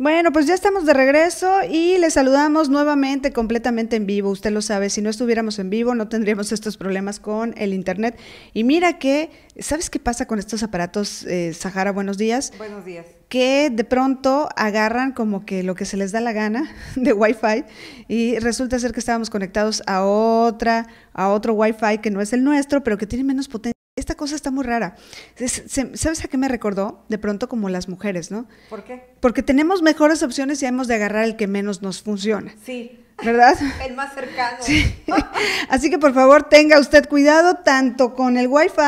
Bueno, pues ya estamos de regreso y les saludamos nuevamente completamente en vivo. Usted lo sabe, si no estuviéramos en vivo no tendríamos estos problemas con el Internet. Y mira que, ¿sabes qué pasa con estos aparatos, eh, Sahara? Buenos días. Buenos días. Que de pronto agarran como que lo que se les da la gana de Wi-Fi y resulta ser que estábamos conectados a otra, a otro Wi-Fi que no es el nuestro, pero que tiene menos potencia esta cosa está muy rara. ¿Sabes a qué me recordó? De pronto como las mujeres, ¿no? ¿Por qué? Porque tenemos mejores opciones y hemos de agarrar el que menos nos funciona. Sí. ¿verdad? El más cercano. Así que por favor tenga usted cuidado tanto con el wifi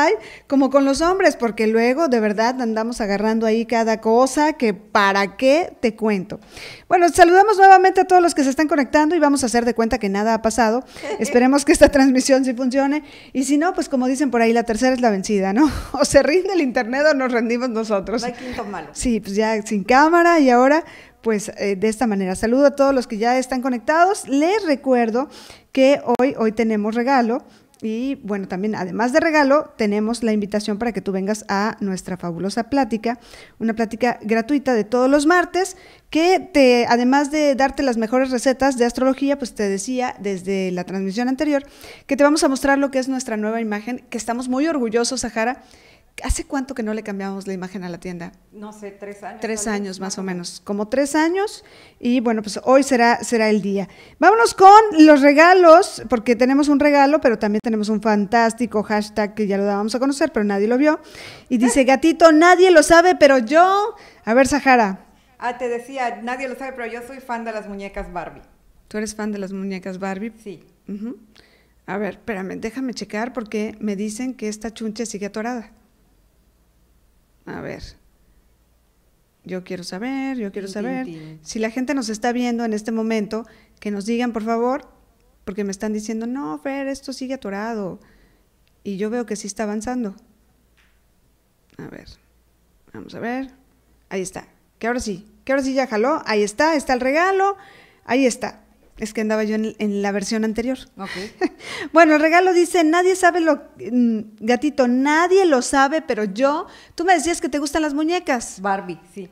como con los hombres, porque luego de verdad andamos agarrando ahí cada cosa que para qué te cuento. Bueno, saludamos nuevamente a todos los que se están conectando y vamos a hacer de cuenta que nada ha pasado. Esperemos que esta transmisión sí funcione y si no, pues como dicen por ahí, la tercera es la vencida, ¿no? O se rinde el internet o nos rendimos nosotros. No quinto malo. Sí, pues ya sin cámara y ahora pues eh, de esta manera. Saludo a todos los que ya están conectados. Les recuerdo que hoy, hoy tenemos regalo. Y bueno, también además de regalo, tenemos la invitación para que tú vengas a nuestra fabulosa plática, una plática gratuita de todos los martes, que te, además de darte las mejores recetas de astrología, pues te decía desde la transmisión anterior que te vamos a mostrar lo que es nuestra nueva imagen, que estamos muy orgullosos, Sahara, ¿Hace cuánto que no le cambiamos la imagen a la tienda? No sé, tres años. Tres años más o menos, como tres años. Y bueno, pues hoy será, será el día. Vámonos con los regalos, porque tenemos un regalo, pero también tenemos un fantástico hashtag que ya lo dábamos a conocer, pero nadie lo vio. Y dice, eh. gatito, nadie lo sabe, pero yo... A ver, Sahara. Ah, te decía, nadie lo sabe, pero yo soy fan de las muñecas Barbie. ¿Tú eres fan de las muñecas Barbie? Sí. A ver, espérame, déjame checar porque me dicen que esta chunche sigue atorada. A ver. Yo quiero saber, yo quiero saber. Si la gente nos está viendo en este momento, que nos digan, por favor, porque me están diciendo, no, Fer, esto sigue atorado. Y yo veo que sí está avanzando. A ver, vamos a ver. Ahí está. Que ahora sí, que ahora sí ya jaló. Ahí está, está el regalo. Ahí está. Es que andaba yo en, la versión anterior. bueno, el regalo dice, nadie sabe lo, mm, gatito, nadie lo sabe, pero yo, tú me decías que te gustan las muñecas. Barbie, sí.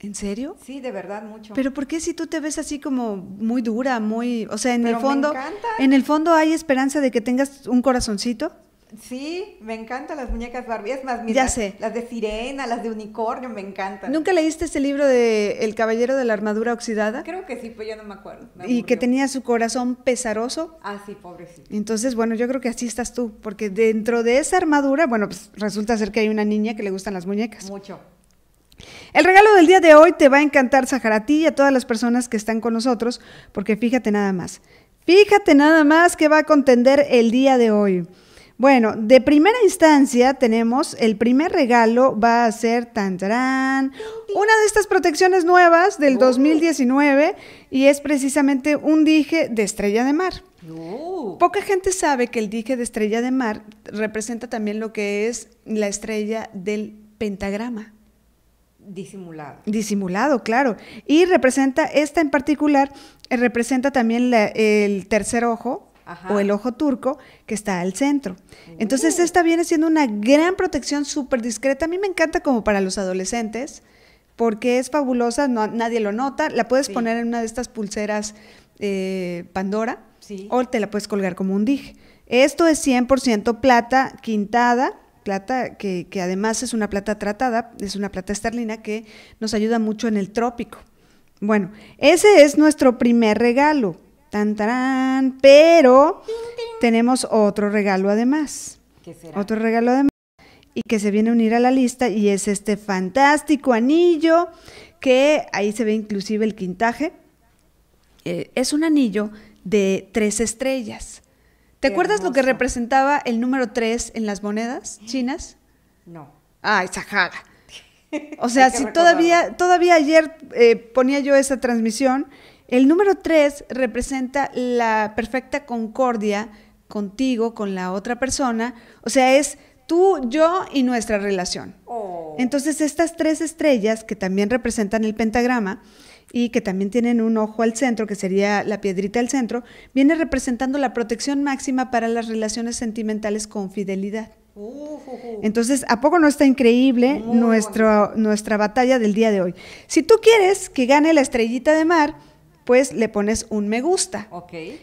¿En serio? Sí, de verdad, mucho. Pero ¿por qué si tú te ves así como muy dura, muy, o sea, en el fondo, me en el fondo hay esperanza de que tengas un corazoncito? Sí, me encantan las muñecas Barbie. más, mira, las de sirena, las de unicornio, me encantan. ¿Nunca leíste ese libro de El caballero de la armadura oxidada? Creo que sí, pues yo no me acuerdo. y que tenía su corazón pesaroso. Ah, sí, pobrecito. Entonces, bueno, yo creo que así estás tú, porque dentro de esa armadura, bueno, pues resulta ser que hay una niña que le gustan las muñecas. Mucho. El regalo del día de hoy te va a encantar, Sahara, a ti y a todas las personas que están con nosotros, porque fíjate nada más. Fíjate nada más que va a contender el día de hoy. Bueno, de primera instancia tenemos el primer regalo va a ser tan una de estas protecciones nuevas del 2019 y es precisamente un dije de estrella de mar. Oh. Poca gente sabe que el dije de estrella de mar representa también lo que es la estrella del pentagrama. Disimulado. Disimulado, claro. Y representa, esta en particular, eh, representa también el tercer ojo, o el ojo turco que está al centro. Entonces esta viene siendo una gran protección súper discreta. A mí me encanta como para los adolescentes porque es fabulosa, nadie lo nota. La puedes poner en una de estas pulseras eh, Pandora o te la puedes colgar como un dije. Esto es 100% plata quintada, plata que, que, además es una plata tratada, es una plata esterlina que nos ayuda mucho en el trópico. Bueno, ese es nuestro primer regalo. Tan, tan, Pero tenemos otro regalo además. ¿Qué será? Otro regalo además. Y que se viene a unir a la lista y es este fantástico anillo que ahí se ve inclusive el quintaje. Eh, es un anillo de tres estrellas. ¿Te acuerdas lo que representaba el número tres en las monedas chinas? No. Ay, zahara. O sea, si todavía, todavía ayer eh, ponía yo esa transmisión el número 3 representa la perfecta concordia contigo, con la otra persona. O sea, es tú, yo y nuestra relación. Oh. Entonces, estas tres estrellas que también representan el pentagrama y que también tienen un ojo al centro, que sería la piedrita al centro, viene representando la protección máxima para las relaciones sentimentales con fidelidad. Uh, Entonces, ¿a poco no está increíble nuestra batalla del día de hoy? Si tú quieres que gane la estrellita de mar, pues le pones un me gusta.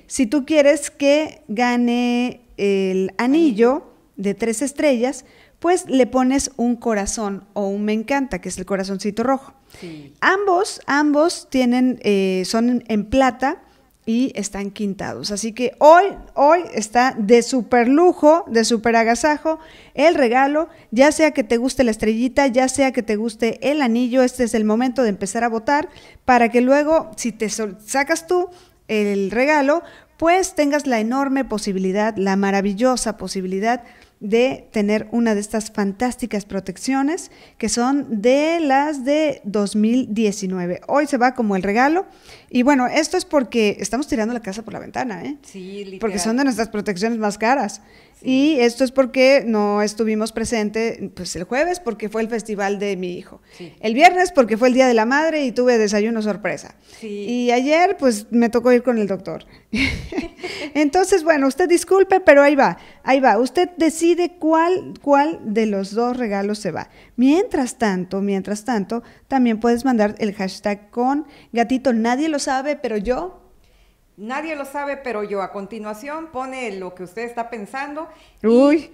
Si tú quieres que gane el anillo de tres estrellas, pues le pones un corazón o un me encanta, que es el corazoncito rojo. Ambos, ambos tienen, eh, son en plata y están quintados. Así que hoy, hoy está de super lujo, de super agasajo el regalo, ya sea que te guste la estrellita, ya sea que te guste el anillo, este es el momento de empezar a votar para que luego, si te sacas tú el regalo, pues tengas la enorme posibilidad, la maravillosa posibilidad de tener una de estas fantásticas protecciones que son de las de 2019. Hoy se va como el regalo. Y bueno, esto es porque estamos tirando la casa por la ventana, ¿eh? Sí, Porque son de nuestras protecciones más caras. Y esto es porque no estuvimos presente pues, el jueves porque fue el festival de mi hijo. El viernes porque fue el Día de la Madre y tuve desayuno sorpresa. Y ayer pues me tocó ir con el doctor. Entonces, bueno, usted disculpe, pero ahí va, ahí va. Usted decide cuál, cuál de los dos regalos se va. Mientras tanto, mientras tanto, también puedes mandar el hashtag con gatito, nadie lo sabe, pero yo Nadie lo sabe, pero yo a continuación pone lo que usted está pensando. Y,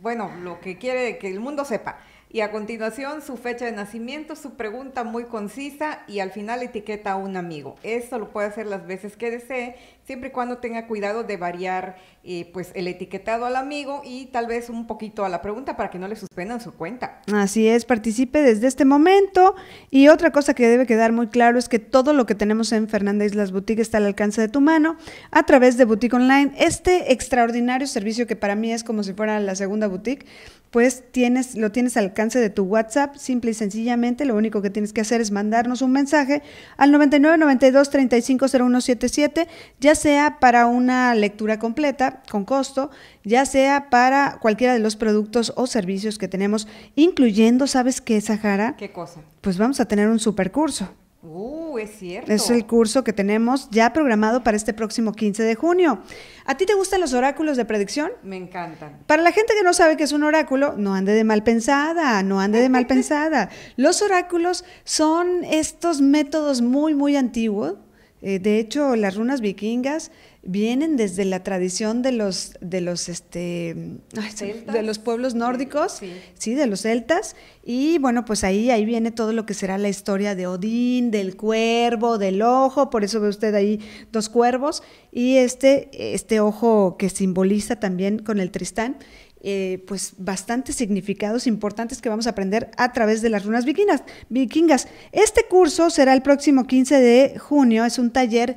Bueno, lo que quiere que el mundo sepa. Y a continuación su fecha de nacimiento, su pregunta muy concisa y al final etiqueta a un amigo. Esto lo puede hacer las veces que desee siempre y cuando tenga cuidado de variar eh, pues el etiquetado al amigo y tal vez un poquito a la pregunta para que no le suspendan su cuenta. Así es, participe desde este momento y otra cosa que debe quedar muy claro es que todo lo que tenemos en Fernanda Islas Boutique está al alcance de tu mano a través de Boutique Online, este extraordinario servicio que para mí es como si fuera la segunda boutique, pues tienes lo tienes al alcance de tu WhatsApp, simple y sencillamente, lo único que tienes que hacer es mandarnos un mensaje al 9992 350177. Ya sea para una lectura completa con costo, ya sea para cualquiera de los productos o servicios que tenemos, incluyendo, ¿sabes qué, Sahara? ¿Qué cosa? Pues vamos a tener un supercurso. Uh, es cierto. Es el curso que tenemos ya programado para este próximo 15 de junio. ¿A ti te gustan los oráculos de predicción? Me encantan. Para la gente que no sabe qué es un oráculo, no ande de mal pensada, no ande de mal pensada. Los oráculos son estos métodos muy, muy antiguos eh, de hecho, las runas vikingas vienen desde la tradición de los, de los, este, de los pueblos nórdicos, sí. de los celtas, y bueno, pues ahí, ahí viene todo lo que será la historia de Odín, del cuervo, del ojo, por eso ve usted ahí dos cuervos, y este, este ojo que simboliza también con el tristán, eh, pues bastantes significados importantes que vamos a aprender a través de las runas vikingas. vikingas. Este curso será el próximo 15 de junio, es un taller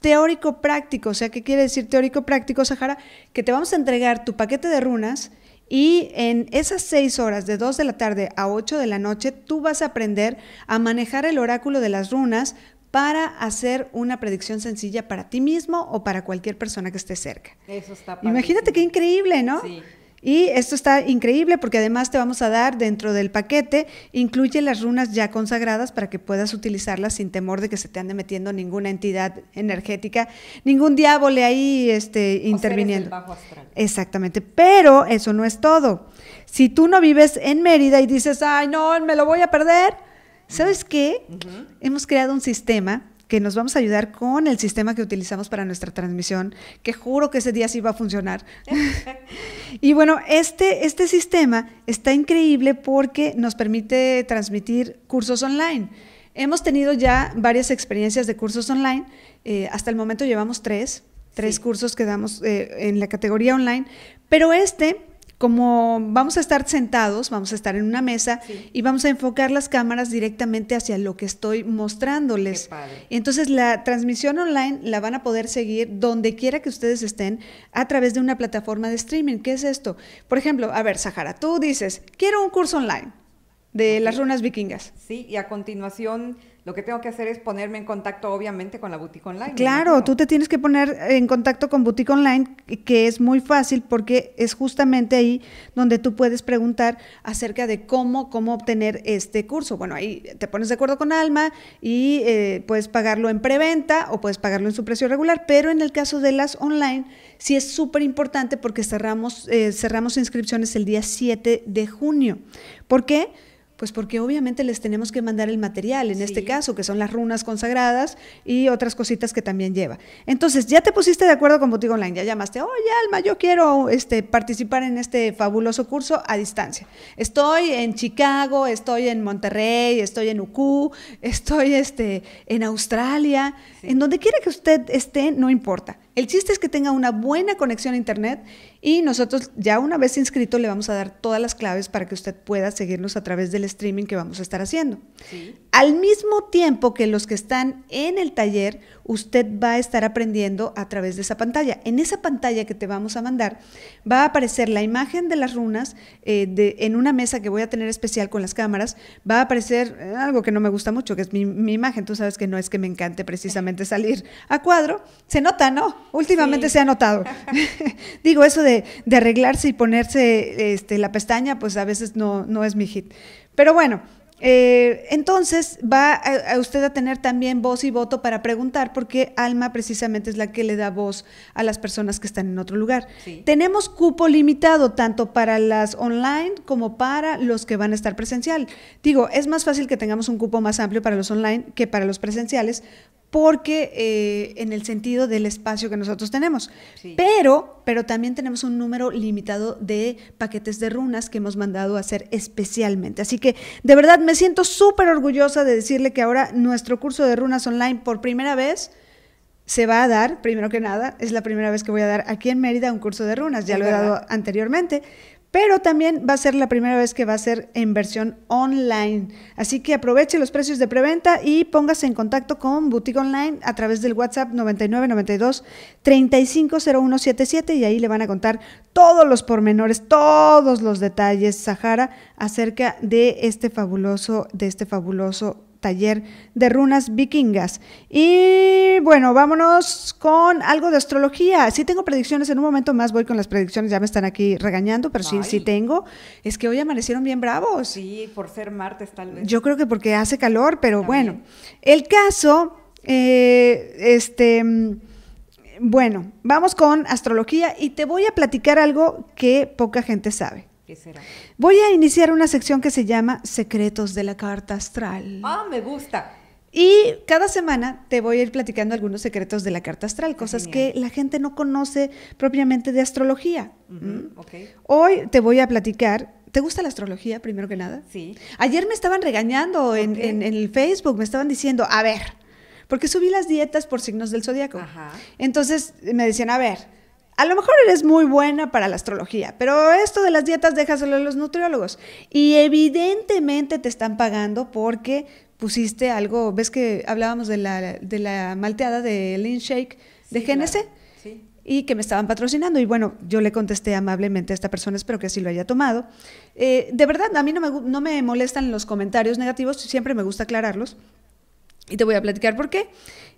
teórico práctico, o sea, ¿qué quiere decir teórico práctico, Sahara? Que te vamos a entregar tu paquete de runas y en esas seis horas de 2 de la tarde a 8 de la noche, tú vas a aprender a manejar el oráculo de las runas para hacer una predicción sencilla para ti mismo o para cualquier persona que esté cerca. Eso está Imagínate qué increíble, ¿no? Sí. Y esto está increíble porque además te vamos a dar dentro del paquete, incluye las runas ya consagradas para que puedas utilizarlas sin temor de que se te ande metiendo ninguna entidad energética, ningún diablo ahí este, interviniendo. Exactamente, pero eso no es todo. Si tú no vives en Mérida y dices, ay, no, me lo voy a perder, ¿Sabes qué? Hemos creado un sistema que nos vamos a ayudar con el sistema que utilizamos para nuestra transmisión, que juro que ese día sí va a funcionar. y bueno, este, este sistema está increíble porque nos permite transmitir cursos online. Hemos tenido ya varias experiencias de cursos online, eh, hasta el momento llevamos tres, tres cursos que damos eh, en la categoría online, pero este como vamos a estar sentados, vamos a estar en una mesa y vamos a enfocar las cámaras directamente hacia lo que estoy mostrándoles. Entonces la transmisión online la van a poder seguir donde quiera que ustedes estén a través de una plataforma de streaming. ¿Qué es esto? Por ejemplo, a ver, Sahara, tú dices, quiero un curso online de las runas vikingas. Sí, y a continuación lo que tengo que hacer es ponerme en contacto, obviamente, con la boutique online. Claro, tú te tienes que poner en contacto con boutique online, que es muy fácil porque es justamente ahí donde tú puedes preguntar acerca de cómo, cómo obtener este curso. Bueno, ahí te pones de acuerdo con Alma y eh, puedes pagarlo en preventa o puedes pagarlo en su precio regular, pero en el caso de las online, sí es súper importante porque cerramos, eh, cerramos inscripciones el día 7 de junio. ¿Por qué? Pues porque obviamente les tenemos que mandar el material, en este caso, que son las runas consagradas y otras cositas que también lleva. Entonces, ya te pusiste de acuerdo con Boutique Online, ya llamaste, oye Alma, yo quiero este, participar en este fabuloso curso a distancia. Estoy en Chicago, estoy en Monterrey, estoy en UQ, estoy este, en Australia, en donde quiera que usted esté, no importa el chiste es que tenga una buena conexión a Internet y nosotros ya una vez inscrito le vamos a dar todas las claves para que usted pueda seguirnos a través del streaming que vamos a estar haciendo. Al mismo tiempo que los que están en el taller, usted va a estar aprendiendo a través de esa pantalla. En esa pantalla que te vamos a mandar va a aparecer la imagen de las runas eh, en una mesa que voy a tener especial con las cámaras. Va a aparecer eh, algo que no me gusta mucho, que es mi imagen. Tú sabes que no es que me encante precisamente salir a cuadro. Se nota, ¿no? Últimamente se ha notado. Digo, eso de, arreglarse y ponerse este, la pestaña, pues a veces no, no es mi hit. Pero bueno, eh, entonces va a, usted a tener también voz y voto para preguntar, porque Alma precisamente es la que le da voz a las personas que están en otro lugar. Tenemos cupo limitado tanto para las online como para los que van a estar presencial. Digo, es más fácil que tengamos un cupo más amplio para los online que para los presenciales, porque eh, en el sentido del espacio que nosotros tenemos. Pero, pero también tenemos un número limitado de paquetes de runas que hemos mandado a hacer especialmente. Así que de verdad me siento súper orgullosa de decirle que ahora nuestro curso de runas online por primera vez se va a dar, primero que nada, es la primera vez que voy a dar aquí en Mérida un curso de runas, ya lo he dado anteriormente, pero también va a ser la primera vez que va a ser en versión online. Así que aproveche los precios de preventa y póngase en contacto con Boutique Online a través del WhatsApp 9992 350177 y ahí le van a contar todos los pormenores, todos los detalles, Sahara, acerca de este fabuloso, de este fabuloso taller de runas vikingas. Y bueno, vámonos con algo de astrología. Sí tengo predicciones, en un momento más voy con las predicciones, ya me están aquí regañando, pero sí, sí tengo. Es que hoy amanecieron bien bravos. Sí, por ser martes tal vez. Yo creo que porque hace calor, pero bueno. El caso, eh, este... Bueno, vamos con astrología y te voy a platicar algo que poca gente sabe. Voy a iniciar una sección que se llama Secretos de la Carta Astral. Ah, me gusta. Y cada semana te voy a ir platicando algunos secretos de la carta astral, cosas que la gente no conoce propiamente de astrología. Hoy te voy a platicar ¿Te gusta la astrología, primero que nada? Sí. Ayer me estaban regañando en, el Facebook, me estaban diciendo, a ver, porque subí las dietas por signos del zodiaco. Entonces me decían, a ver, a lo mejor eres muy buena para la astrología, pero esto de las dietas déjaselo a los nutriólogos. Y evidentemente te están pagando porque pusiste algo, ves que hablábamos de la, de malteada de Lean Shake de sí, Y que me estaban patrocinando. Y bueno, yo le contesté amablemente a esta persona, espero que así lo haya tomado. Eh, de verdad, a mí no me, no me molestan los comentarios negativos, siempre me gusta aclararlos. Y te voy a platicar por qué.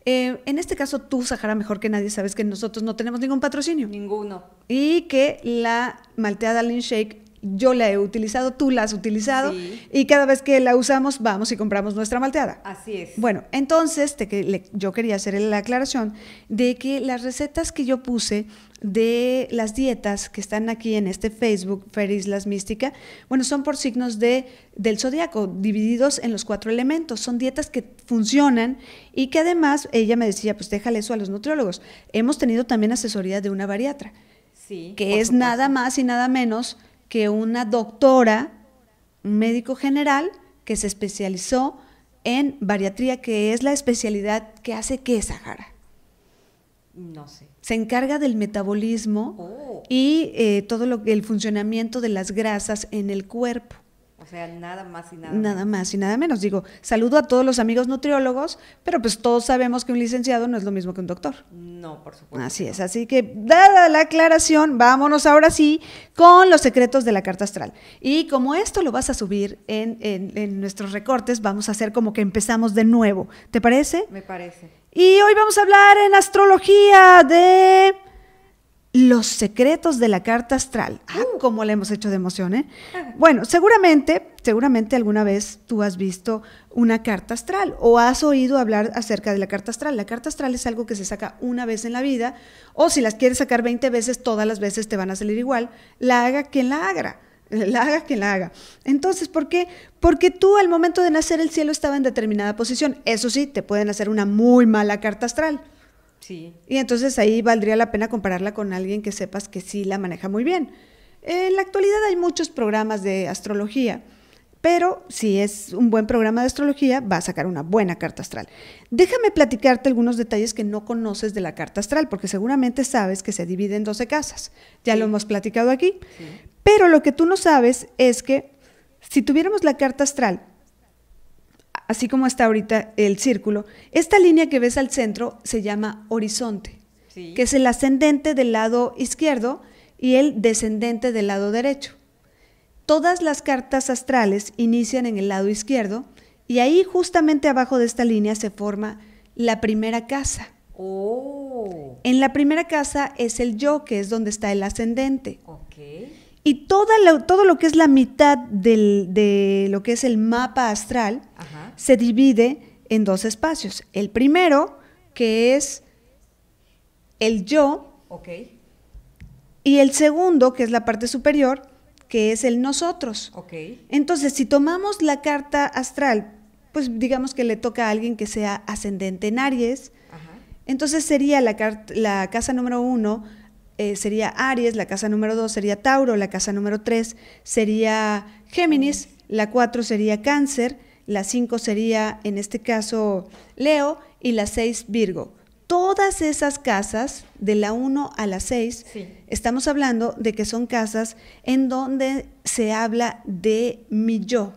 Eh, en este caso, tú, Sahara, mejor que nadie, sabes que nosotros no tenemos ningún patrocinio. Ninguno. Y que la malteada Lean Shake yo la he utilizado, tú la has utilizado, y cada vez que la usamos vamos y compramos nuestra malteada. Así es. Bueno, entonces te, yo quería hacer la aclaración de que las recetas que yo puse de las dietas que están aquí en este Facebook, Las Mística, bueno, son por signos de, del zodiaco, divididos en los cuatro elementos. Son dietas que funcionan y que además, ella me decía, pues déjale eso a los nutriólogos. Hemos tenido también asesoría de una bariatra, sí, que es nada más y nada menos que una doctora, un médico general, que se especializó en bariatría, que es la especialidad que hace que Sahara. Se encarga del metabolismo oh. y eh, todo lo, el funcionamiento de las grasas en el cuerpo. O sea, nada más y nada, nada más y nada menos. Digo, saludo a todos los amigos nutriólogos, pero pues todos sabemos que un licenciado no es lo mismo que un doctor. No, por supuesto. Así es, así que dada la aclaración, vámonos ahora sí con los secretos de la carta astral. Y como esto lo vas a subir en nuestros recortes, vamos a hacer como que empezamos de nuevo. ¿Te parece? Me parece. Y hoy vamos a hablar en astrología de los secretos de la carta astral. Ah, uh. cómo le hemos hecho de emoción, ¿eh? Bueno, seguramente, seguramente alguna vez tú has visto una carta astral o has oído hablar acerca de la carta astral. La carta astral es algo que se saca una vez en la vida o si las quieres sacar 20 veces, todas las veces te van a salir igual. La haga quien la haga. La haga quien la haga. Entonces, ¿por qué? Porque tú al momento de nacer el cielo estaba en determinada posición. Eso sí, te pueden hacer una muy mala carta astral y entonces ahí valdría la pena compararla con alguien que sepas que sí la maneja muy bien. En la actualidad hay muchos programas de astrología, pero si es un buen programa de astrología, va a sacar una buena carta astral. Déjame platicarte algunos detalles que no conoces de la carta astral, porque seguramente sabes que se divide en 12 casas. Ya lo hemos platicado aquí. Pero lo que tú no sabes es que si tuviéramos la carta astral así como está ahorita el círculo, esta línea que ves al centro se llama horizonte, que es el ascendente del lado izquierdo y el descendente del lado derecho. Todas las cartas astrales inician en el lado izquierdo y ahí justamente abajo de esta línea se forma la primera casa. Oh. En la primera casa es el yo, que es donde está el ascendente. Okay. Y toda todo lo que es la mitad de lo que es el mapa astral se divide en dos espacios. El primero, que es el yo, y el segundo, que es la parte superior, que es el nosotros. Entonces, si tomamos la carta astral, pues digamos que le toca a alguien que sea ascendente en Aries, entonces sería la, casa número uno, eh, sería Aries, la casa número dos sería Tauro, la casa número tres sería Géminis. la cuatro sería Cáncer, la 5 sería en este caso Leo y la 6 Virgo. Todas esas casas, de la 1 a la 6, estamos hablando de que son casas en donde se habla de mi yo.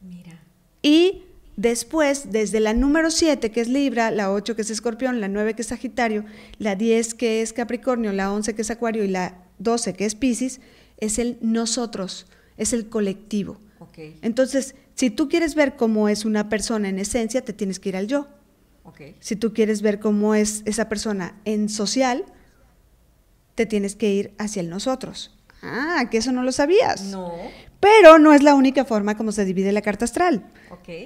Mira. Y después, desde la número 7, que es Libra, la 8, que es Escorpión, la 9, que es Sagitario, la 10, que es Capricornio, la 11, que es Acuario, y la 12, que es Pisces, es el nosotros, es el colectivo. Entonces, si tú quieres ver cómo es una persona en esencia, te tienes que ir al yo. Si tú quieres ver cómo es esa persona en social, te tienes que ir hacia el nosotros. Ah, que eso no lo sabías. No. Pero no es la única forma como se divide la carta astral.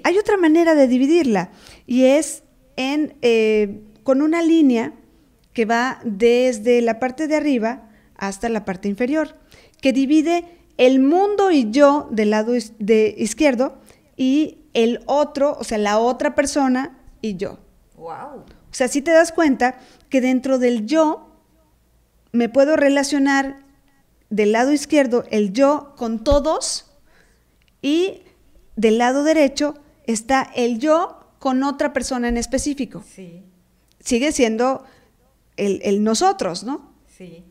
Hay otra manera de dividirla y es en, eh, con una línea que va desde la parte de arriba hasta la parte inferior, que divide el mundo y yo del lado de izquierdo y el otro, o sea, la otra persona y yo. Wow. O sea, si te das cuenta que dentro del yo me puedo relacionar del lado izquierdo el yo con todos y del lado derecho está el yo con otra persona en específico. Sí. Sigue siendo el, el nosotros, ¿no? Sí.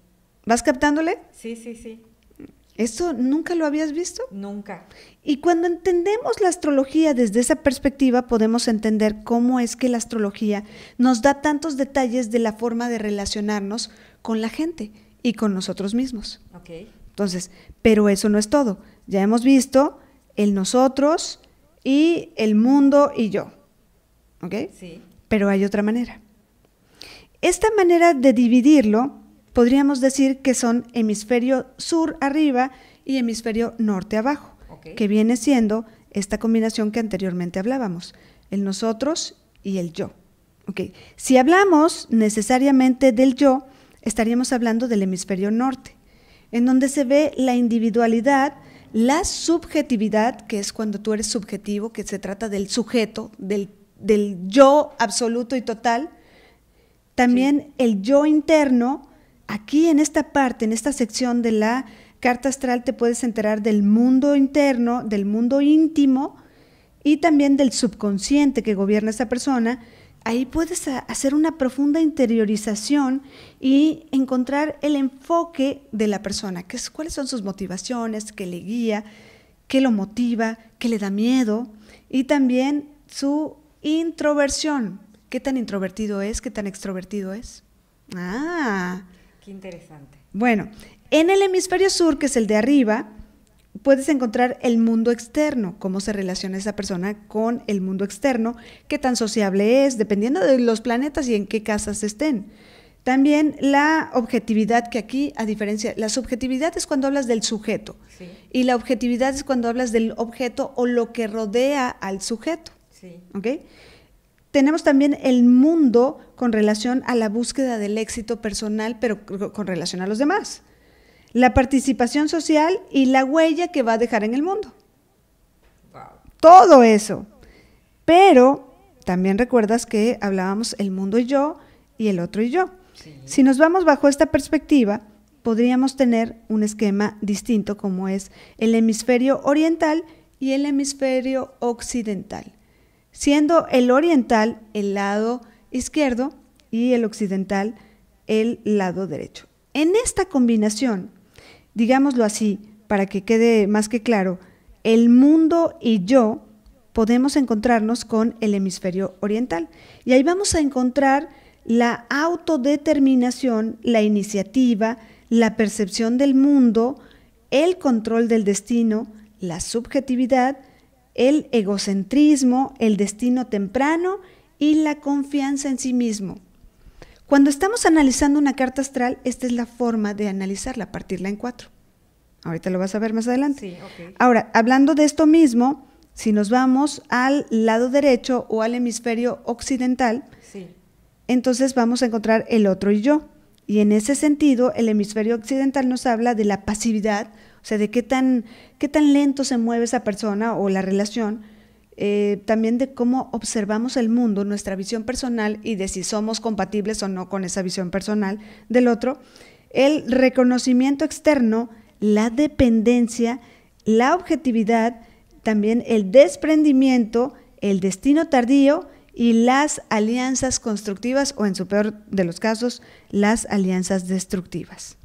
¿Vas captándole? Sí, sí, sí. ¿Eso nunca lo habías visto? Nunca. Y cuando entendemos la astrología desde esa perspectiva, podemos entender cómo es que la astrología nos da tantos detalles de la forma de relacionarnos con la gente y con nosotros mismos. Ok. Entonces, pero eso no es todo. Ya hemos visto el nosotros y el mundo y yo. ¿Ok? Sí. Pero hay otra manera. Esta manera de dividirlo podríamos decir que son hemisferio sur arriba y hemisferio norte abajo, que viene siendo esta combinación que anteriormente hablábamos, el nosotros y el yo. Okay. Si hablamos necesariamente del yo, estaríamos hablando del hemisferio norte, en donde se ve la individualidad, la subjetividad, que es cuando tú eres subjetivo, que se trata del sujeto, del, yo absoluto y total, también el yo interno, aquí en esta parte, en esta sección de la carta astral, te puedes enterar del mundo interno, del mundo íntimo y también del subconsciente que gobierna esa persona. Ahí puedes hacer una profunda interiorización y encontrar el enfoque de la persona, cuáles son sus motivaciones, qué le guía, qué lo motiva, qué le da miedo y también su introversión, qué tan introvertido es, qué tan extrovertido es. Ah, Qué interesante. Bueno, en el hemisferio sur, que es el de arriba, puedes encontrar el mundo externo, cómo se relaciona esa persona con el mundo externo, qué tan sociable es, dependiendo de los planetas y en qué casas estén. También la objetividad, que aquí, a diferencia, la subjetividad es cuando hablas del sujeto y la objetividad es cuando hablas del objeto o lo que rodea al sujeto. Sí. ¿okay? Tenemos también el mundo con relación a la búsqueda del éxito personal, pero con relación a los demás. La participación social y la huella que va a dejar en el mundo. Todo eso. Pero también recuerdas que hablábamos el mundo y yo y el otro y yo. Si nos vamos bajo esta perspectiva, podríamos tener un esquema distinto como es el hemisferio oriental y el hemisferio occidental siendo el oriental el lado izquierdo y el occidental el lado derecho. En esta combinación, digámoslo así, para que quede más que claro, el mundo y yo podemos encontrarnos con el hemisferio oriental. Y ahí vamos a encontrar la autodeterminación, la iniciativa, la percepción del mundo, el control del destino, la subjetividad el egocentrismo, el destino temprano y la confianza en sí mismo. Cuando estamos analizando una carta astral, esta es la forma de analizarla, partirla en cuatro. Ahorita lo vas a ver más adelante. Ahora, hablando de esto mismo, si nos vamos al lado derecho o al hemisferio occidental, entonces vamos a encontrar el otro y yo. Y en ese sentido, el hemisferio occidental nos habla de la pasividad o sea, de qué tan, qué tan lento se mueve esa persona o la relación. Eh, también de cómo observamos el mundo, nuestra visión personal y de si somos compatibles o no con esa visión personal del otro. El reconocimiento externo, la dependencia, la objetividad, también el desprendimiento, el destino tardío y las alianzas constructivas o en su peor de los casos, las alianzas destructivas.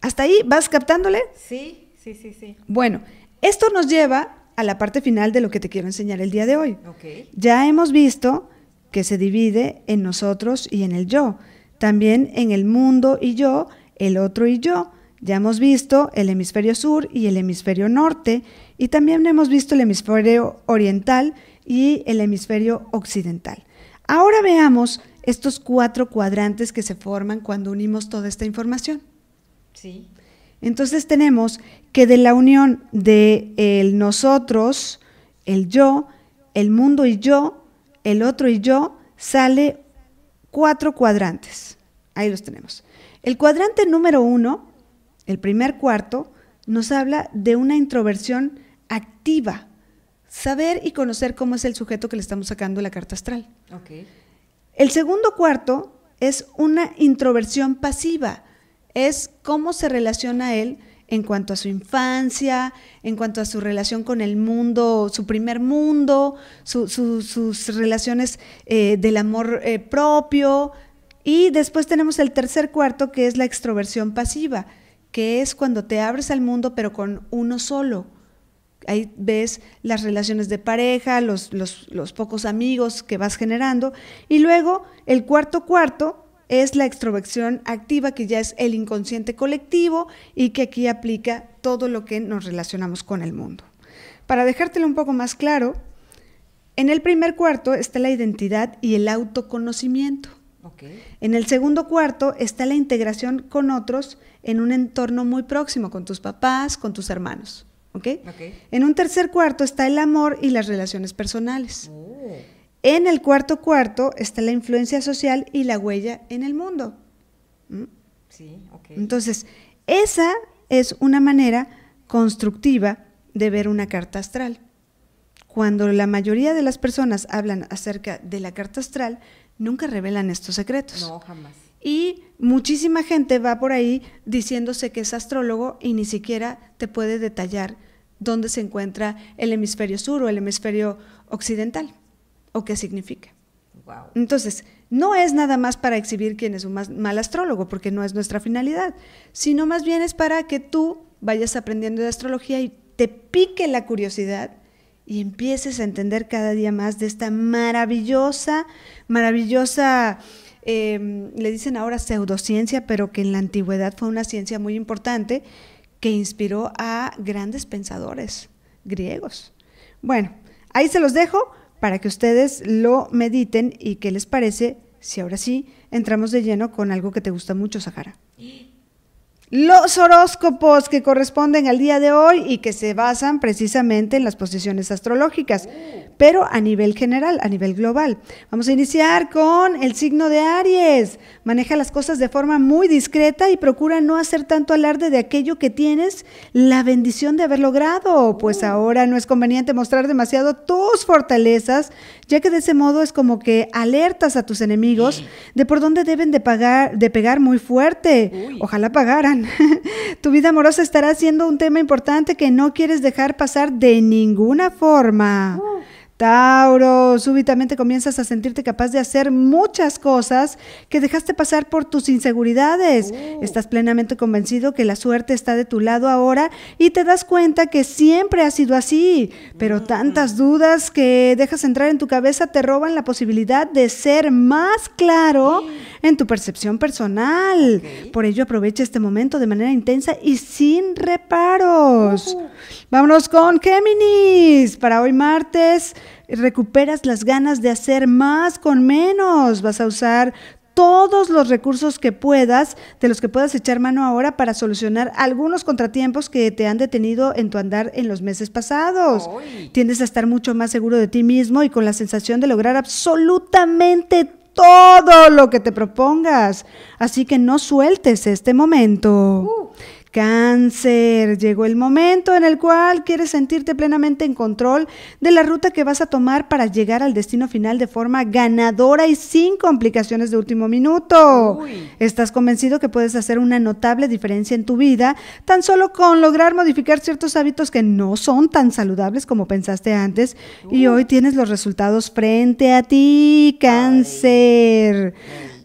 ¿Hasta ahí vas captándole? Sí, sí, sí, sí. Bueno, esto nos lleva a la parte final de lo que te quiero enseñar el día de hoy. Okay. Ya hemos visto que se divide en nosotros y en el yo. También en el mundo y yo, el otro y yo. Ya hemos visto el hemisferio sur y el hemisferio norte. Y también hemos visto el hemisferio oriental y el hemisferio occidental. Ahora veamos estos cuatro cuadrantes que se forman cuando unimos toda esta información. Entonces tenemos que de la unión de el nosotros, el yo, el mundo y yo, el otro y yo, sale cuatro cuadrantes. Ahí los tenemos. El cuadrante número uno, el primer cuarto, nos habla de una introversión activa, saber y conocer cómo es el sujeto que le estamos sacando la carta astral. El segundo cuarto es una introversión pasiva, es cómo se relaciona él en cuanto a su infancia, en cuanto a su relación con el mundo, su primer mundo, sus relaciones eh, del amor eh, propio. Y después tenemos el tercer cuarto, que es la extroversión pasiva, que es cuando te abres al mundo pero con uno solo. Ahí ves las relaciones de pareja, los pocos amigos que vas generando. Y luego el cuarto cuarto, es la extroversión activa, que ya es el inconsciente colectivo y que aquí aplica todo lo que nos relacionamos con el mundo. Para dejártelo un poco más claro, en el primer cuarto está la identidad y el autoconocimiento. En el segundo cuarto está la integración con otros en un entorno muy próximo, con tus papás, con tus hermanos. ¿okay? En un tercer cuarto está el amor y las relaciones personales. Oh. En el cuarto cuarto está la influencia social y la huella en el mundo. ¿Mm? Entonces, esa es una manera constructiva de ver una carta astral. Cuando la mayoría de las personas hablan acerca de la carta astral, nunca revelan estos secretos. No, jamás. Y muchísima gente va por ahí diciéndose que es astrólogo y ni siquiera te puede detallar dónde se encuentra el hemisferio sur o el hemisferio occidental o qué significa. Entonces, no es nada más para exhibir quién es un mal astrólogo, porque no es nuestra finalidad, sino más bien es para que tú vayas aprendiendo de astrología y te pique la curiosidad y empieces a entender cada día más de esta maravillosa, maravillosa, em, le dicen ahora pseudociencia, pero que en la antigüedad fue una ciencia muy importante que inspiró a grandes pensadores griegos. Bueno, ahí se los dejo para que ustedes lo mediten y qué les parece si ahora sí entramos de lleno con algo que te gusta mucho, Sahara. Los horóscopos que corresponden al día de hoy y que se basan precisamente en las posiciones astrológicas, pero a nivel general, a nivel global. Vamos a iniciar con el signo de Aries. Maneja las cosas de forma muy discreta y procura no hacer tanto alarde de aquello que tienes la bendición de haber logrado, pues mm. ahora no es conveniente mostrar demasiado tus fortalezas, ya que de ese modo es como que alertas a tus enemigos de por dónde deben de de pegar muy fuerte. Ojalá pagaran tu vida amorosa estará siendo un tema importante que no quieres dejar pasar de ninguna forma. Uh. Tauro, súbitamente comienzas a sentirte capaz de hacer muchas cosas que dejaste pasar por tus inseguridades. Uh. Estás plenamente convencido que la suerte está de tu lado ahora y te das cuenta que siempre ha sido así, pero tantas dudas que dejas entrar en tu cabeza te roban la posibilidad de ser más claro en tu percepción personal. Por ello aprovecha este momento de manera intensa y sin reparos. Vámonos con Géminis. Para hoy martes recuperas las ganas de hacer más con menos. Vas a usar todos los recursos que puedas, de los que puedas echar mano ahora para solucionar algunos contratiempos que te han detenido en tu andar en los meses pasados. Tiendes a estar mucho más seguro de ti mismo y con la sensación de lograr absolutamente todo lo que te propongas. Así que no sueltes este momento. Uh. Cáncer, llegó el momento en el cual quieres sentirte plenamente en control de la ruta que vas a tomar para llegar al destino final de forma ganadora y sin complicaciones de último minuto. Estás convencido que puedes hacer una notable diferencia en tu vida tan solo con lograr modificar ciertos hábitos que no son tan saludables como pensaste antes y hoy tienes los resultados frente a ti, cáncer.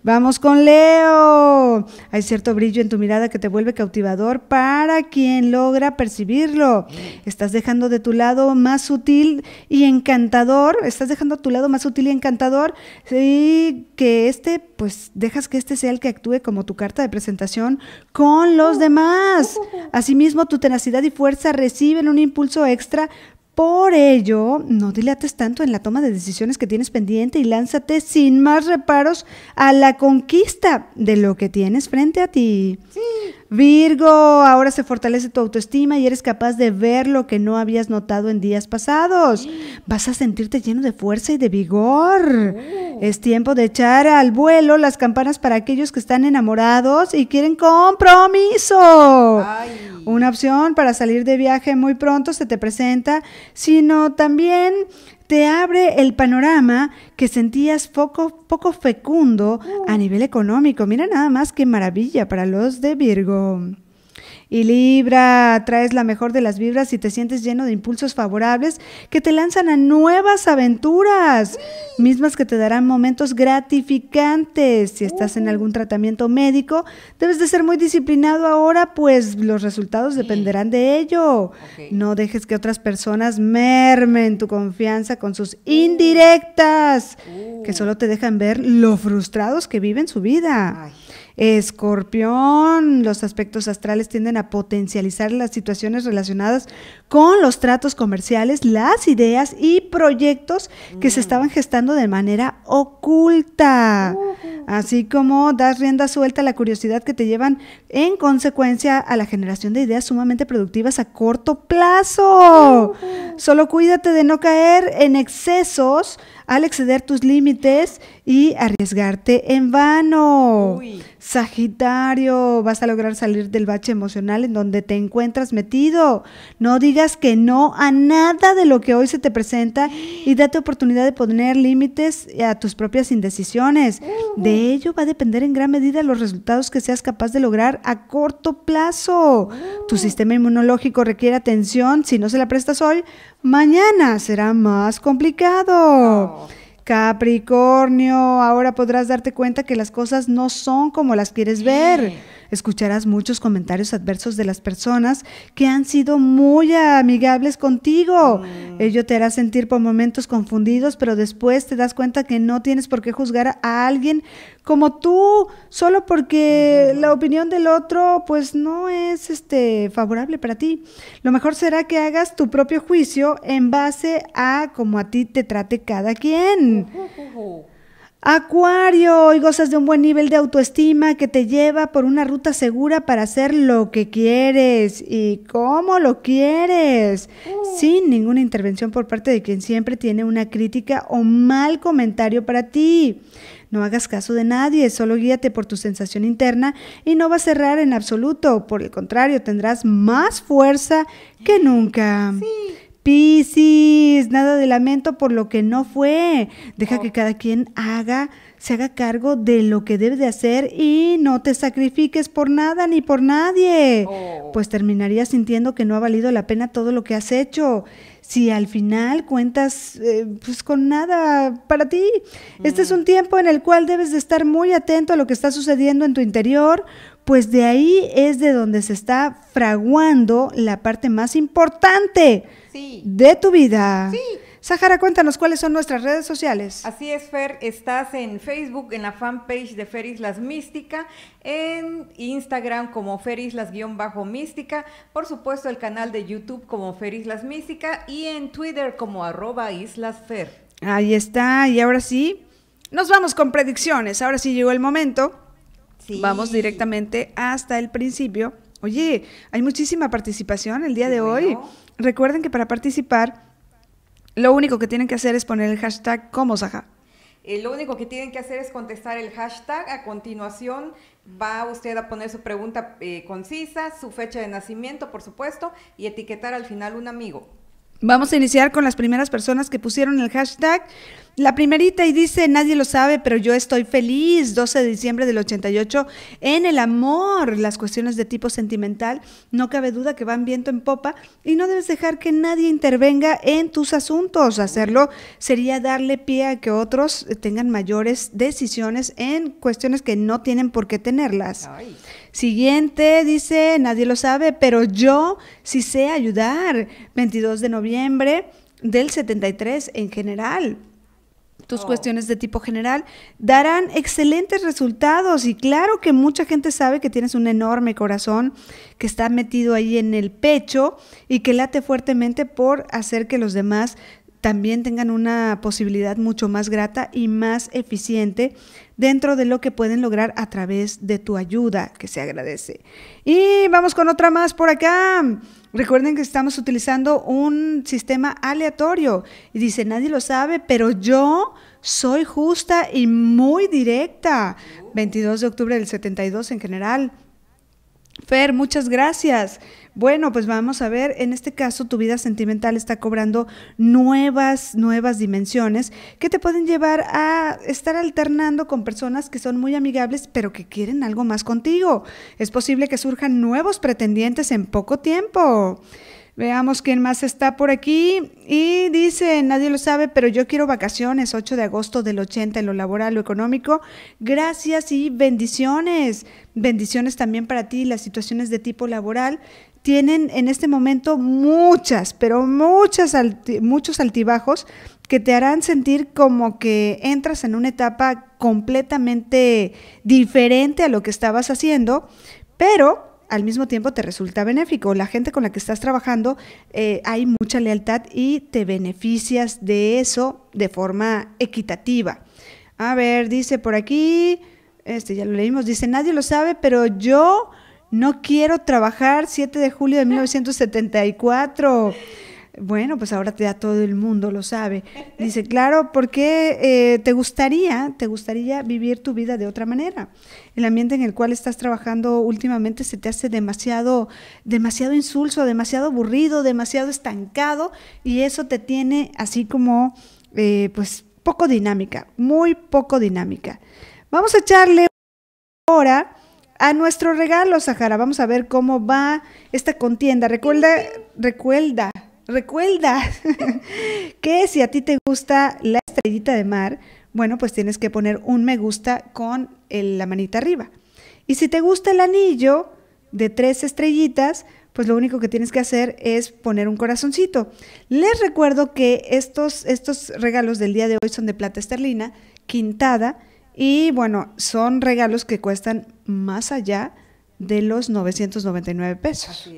Vamos con Leo. Hay cierto brillo en tu mirada que te vuelve cautivador para quien logra percibirlo. Estás dejando de tu lado más sutil y encantador. Estás dejando a tu lado más sutil y encantador. Y que este, pues dejas que este sea el que actúe como tu carta de presentación con los demás. Asimismo, tu tenacidad y fuerza reciben un impulso extra por ello, no dilates tanto en la toma de decisiones que tienes pendiente y lánzate sin más reparos a la conquista de lo que tienes frente a ti. Sí. Virgo, ahora se fortalece tu autoestima y eres capaz de ver lo que no habías notado en días pasados. Vas a sentirte lleno de fuerza y de vigor. Oh. Es tiempo de echar al vuelo las campanas para aquellos que están enamorados y quieren compromiso. Una opción para salir de viaje muy pronto se te presenta, sino también te abre el panorama que sentías poco, poco fecundo a uh. nivel económico. Mira nada más que maravilla para los de Virgo. Y Libra, traes la mejor de las vibras y te sientes lleno de impulsos favorables que te lanzan a nuevas aventuras, mismas que te darán momentos gratificantes. Si estás en algún tratamiento médico, debes de ser muy disciplinado ahora, pues los resultados dependerán de ello. No dejes que otras personas mermen tu confianza con sus indirectas, uh. que solo te dejan ver lo frustrados que viven su vida. Ay. Escorpión, los aspectos astrales tienden a potencializar las situaciones relacionadas con los tratos comerciales, las ideas y proyectos que se mm. estaban gestando de manera oculta, así como das rienda suelta a la curiosidad que te llevan en consecuencia a la generación de ideas sumamente productivas a corto plazo. Solo cuídate de no caer en excesos al exceder tus límites y arriesgarte en vano. Sagitario, vas a lograr salir del bache emocional en donde te encuentras metido. No digas que no a nada de lo que hoy se te presenta y date oportunidad de poner límites a tus propias indecisiones. De ello va a depender en gran medida los resultados que seas capaz de lograr a corto plazo. Tu sistema inmunológico requiere atención. Si no se la prestas hoy, Mañana será más complicado. Oh. Capricornio, ahora podrás darte cuenta que las cosas no son como las quieres ver. Escucharás muchos comentarios adversos de las personas que han sido muy amigables contigo. Mm. Ello te hará sentir por momentos confundidos, pero después te das cuenta que no tienes por qué juzgar a alguien como tú, solo porque la opinión del otro pues no es este favorable para ti. Lo mejor será que hagas tu propio juicio en base a cómo a ti te trate cada quien. Acuario, hoy gozas de un buen nivel de autoestima que te lleva por una ruta segura para hacer lo que quieres y cómo lo quieres, uh. sin ninguna intervención por parte de quien siempre tiene una crítica o mal comentario para ti. No hagas caso de nadie, solo guíate por tu sensación interna y no vas a cerrar en absoluto. Por el contrario, tendrás más fuerza que nunca. Piscis, nada de lamento por lo que no fue. Deja que cada quien haga, se haga cargo de lo que debe de hacer y no te sacrifiques por nada ni por nadie, oh. pues terminarías sintiendo que no ha valido la pena todo lo que has hecho si al final cuentas eh, pues con nada para ti. Este es mm. un tiempo en el cual debes de estar muy atento a lo que está sucediendo en tu interior, pues de ahí es de donde se está fraguando la parte más importante de tu vida. Sí. Sahara, cuéntanos cuáles son nuestras redes sociales. Así es, Fer, estás en Facebook, en la fanpage de Fer Islas Mística, en Instagram como Fer Islas-Mística, por supuesto el canal de YouTube como Fer Islas Mística y en Twitter como arroba Islas Fer. Ahí está, y ahora sí, nos vamos con predicciones. Ahora sí llegó el momento. Sí. Vamos directamente hasta el principio. Oye, hay muchísima participación el día de hoy. Recuerden que para participar lo único que tienen que hacer es poner el hashtag como Saja. Eh, lo único que tienen que hacer es contestar el hashtag. A continuación va usted a poner su pregunta eh, concisa, su fecha de nacimiento, por supuesto, y etiquetar al final un amigo. Vamos a iniciar con las primeras personas que pusieron el hashtag. La primerita y dice, nadie lo sabe, pero yo estoy feliz. 12 de diciembre del 88 en el amor. Las cuestiones de tipo sentimental, no cabe duda que van viento en popa y no debes dejar que nadie intervenga en tus asuntos. Hacerlo sería darle pie a que otros tengan mayores decisiones en cuestiones que no tienen por qué tenerlas. Siguiente, dice, nadie lo sabe, pero yo sí sé ayudar. 22 de noviembre del 73 en general tus oh. cuestiones de tipo general, darán excelentes resultados. Y claro que mucha gente sabe que tienes un enorme corazón que está metido ahí en el pecho y que late fuertemente por hacer que los demás también tengan una posibilidad mucho más grata y más eficiente dentro de lo que pueden lograr a través de tu ayuda, que se agradece. Y vamos con otra más por acá. Recuerden que estamos utilizando un sistema aleatorio y dice, nadie lo sabe, pero yo soy justa y muy directa. 22 de octubre del 72 en general. Fer, muchas gracias. Bueno, pues vamos a ver, en este caso tu vida sentimental está cobrando nuevas, nuevas dimensiones que te pueden llevar a estar alternando con personas que son muy amigables, pero que quieren algo más contigo. Es posible que surjan nuevos pretendientes en poco tiempo. Veamos quién más está por aquí. Y dice, nadie lo sabe, pero yo quiero vacaciones, 8 de agosto del 80 en lo laboral, lo económico. Gracias y bendiciones. Bendiciones también para ti. Las situaciones de tipo laboral tienen en este momento muchas, pero muchas muchos altibajos que te harán sentir como que entras en una etapa completamente diferente a lo que estabas haciendo, pero al mismo tiempo te resulta benéfico. La gente con la que estás trabajando eh, hay mucha lealtad y te beneficias de eso de forma equitativa. A ver, dice por aquí, este ya lo leímos, dice, nadie lo sabe, pero yo no quiero trabajar 7 de julio de 1974. Bueno, pues ahora ya todo el mundo lo sabe. Dice, claro, porque eh, te gustaría, te gustaría vivir tu vida de otra manera. El ambiente en el cual estás trabajando últimamente se te hace demasiado, demasiado insulso, demasiado aburrido, demasiado estancado y eso te tiene así como, eh, pues, poco dinámica, muy poco dinámica. Vamos a echarle ahora a nuestro regalo, Sahara. Vamos a ver cómo va esta contienda. Recuerda, recuerda Recuerda que si a ti te gusta la estrellita de mar, bueno, pues tienes que poner un me gusta con la manita arriba. Y si te gusta el anillo de tres estrellitas, pues lo único que tienes que hacer es poner un corazoncito. Les recuerdo que estos, estos regalos del día de hoy son de plata esterlina, quintada, y bueno, son regalos que cuestan más allá de los 999 pesos.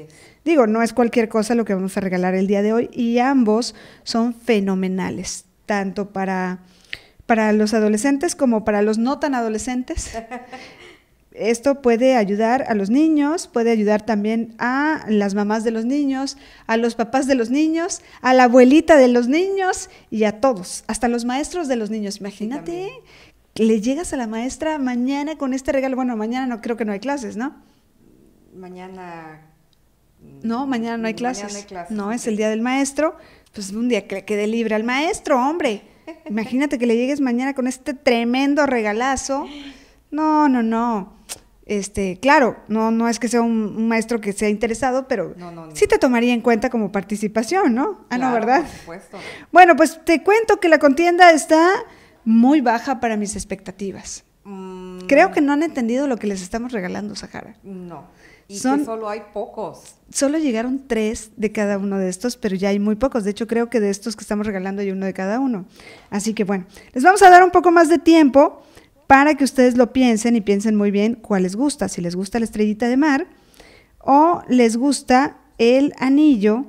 Digo, no es cualquier cosa lo que vamos a regalar el día de hoy y ambos son fenomenales, tanto para, para los adolescentes como para los no tan adolescentes. Esto puede ayudar a los niños, puede ayudar también a las mamás de los niños, a los papás de los niños, a la abuelita de los niños y a todos, hasta los maestros de los niños. Imagínate le llegas a la maestra mañana con este regalo. Bueno, mañana no creo que no hay clases, ¿no? Mañana. No, mañana no hay clases. Mañana hay clases. No, es el día del maestro. Pues es un día que le quede libre al maestro, hombre. Imagínate que le llegues mañana con este tremendo regalazo. No, no, no. Este, claro, no, no es que sea un, maestro que sea interesado, pero sí te tomaría en cuenta como participación, ¿no? Ah, no, ¿verdad? Por supuesto. Bueno, pues te cuento que la contienda está muy baja para mis expectativas. Mm. Creo que no han entendido lo que les estamos regalando, Sahara. No. Y solo hay pocos. Solo llegaron tres de cada uno de estos, pero ya hay muy pocos. De hecho, creo que de estos que estamos regalando hay uno de cada uno. Así que bueno, les vamos a dar un poco más de tiempo para que ustedes lo piensen y piensen muy bien cuál les gusta. Si les gusta la estrellita de mar o les gusta el anillo,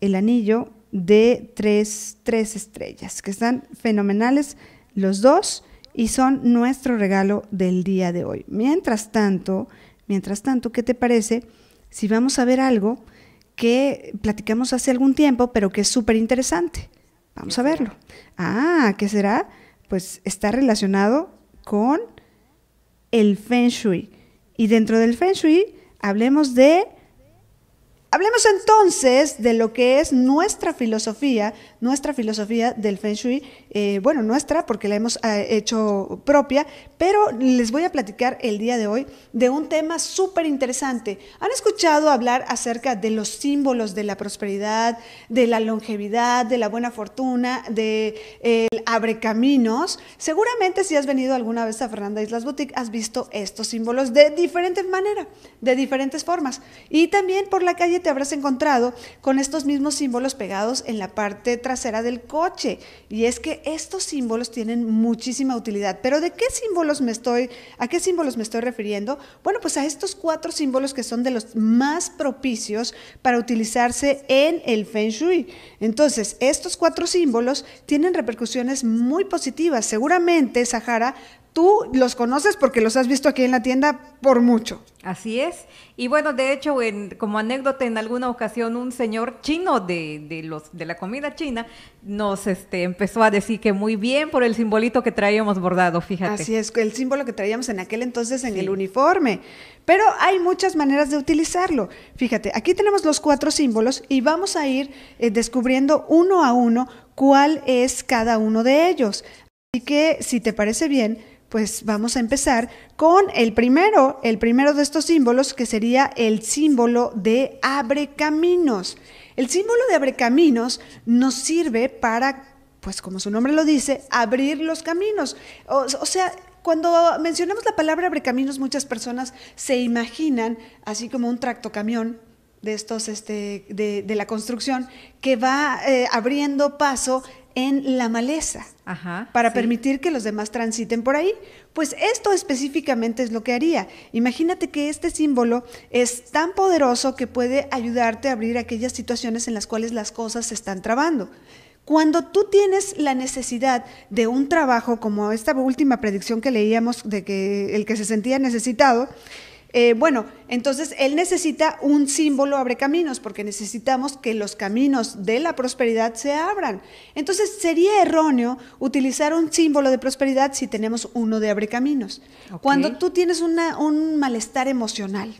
el anillo de tres, tres estrellas, que están fenomenales los dos y son nuestro regalo del día de hoy. Mientras tanto, mientras tanto, ¿qué te parece si vamos a ver algo que platicamos hace algún tiempo, pero que es súper interesante? Vamos a verlo. Ah, ¿qué será? Pues está relacionado con el feng shui. Y dentro del feng shui hablemos de Hablemos entonces de lo que es nuestra filosofía, nuestra filosofía del Feng Shui, eh, bueno, nuestra porque la hemos eh, hecho propia, pero les voy a platicar el día de hoy de un tema súper interesante. ¿Han escuchado hablar acerca de los símbolos de la prosperidad, de la longevidad, de la buena fortuna, de el abre caminos? Seguramente si has venido alguna vez a Fernanda Islas Boutique has visto estos símbolos de diferentes maneras, de diferentes formas. Y también por la calle te habrás encontrado con estos mismos símbolos pegados en la parte trasera del coche. Y es que estos símbolos tienen muchísima utilidad. Pero ¿de qué símbolos me estoy, a qué símbolos me estoy refiriendo? Bueno, pues a estos cuatro símbolos que son de los más propicios para utilizarse en el Feng Shui. Entonces, estos cuatro símbolos tienen repercusiones muy positivas. Seguramente, Sahara, Tú los conoces porque los has visto aquí en la tienda por mucho. Así es. Y bueno, de hecho, como anécdota, en alguna ocasión un señor chino de, los, de la comida china nos este, empezó a decir que muy bien por el simbolito que traíamos bordado, fíjate. Así es, el símbolo que traíamos en aquel entonces en el uniforme. Pero hay muchas maneras de utilizarlo. Fíjate, aquí tenemos los cuatro símbolos y vamos a ir eh, descubriendo uno a uno cuál es cada uno de ellos. Así que, si te parece bien, pues vamos a empezar con el primero, el primero de estos símbolos que sería el símbolo de abre caminos. El símbolo de abre caminos nos sirve para, pues como su nombre lo dice, abrir los caminos. o, sea, cuando mencionamos la palabra Abre Caminos, muchas personas se imaginan así como un tractocamión de estos, este, de, la construcción, que va eh, abriendo paso en la maleza para permitir que los demás transiten por ahí. Pues esto específicamente es lo que haría. Imagínate que este símbolo es tan poderoso que puede ayudarte a abrir aquellas situaciones en las cuales las cosas se están trabando. Cuando tú tienes la necesidad de un trabajo, como esta última predicción que leíamos de que el que se sentía necesitado, eh, bueno, entonces él necesita un símbolo abre caminos, porque necesitamos que los caminos de la prosperidad se abran. Entonces sería erróneo utilizar un símbolo de prosperidad si tenemos uno de abre caminos. Cuando tú tienes un malestar emocional,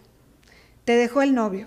te dejó el novio.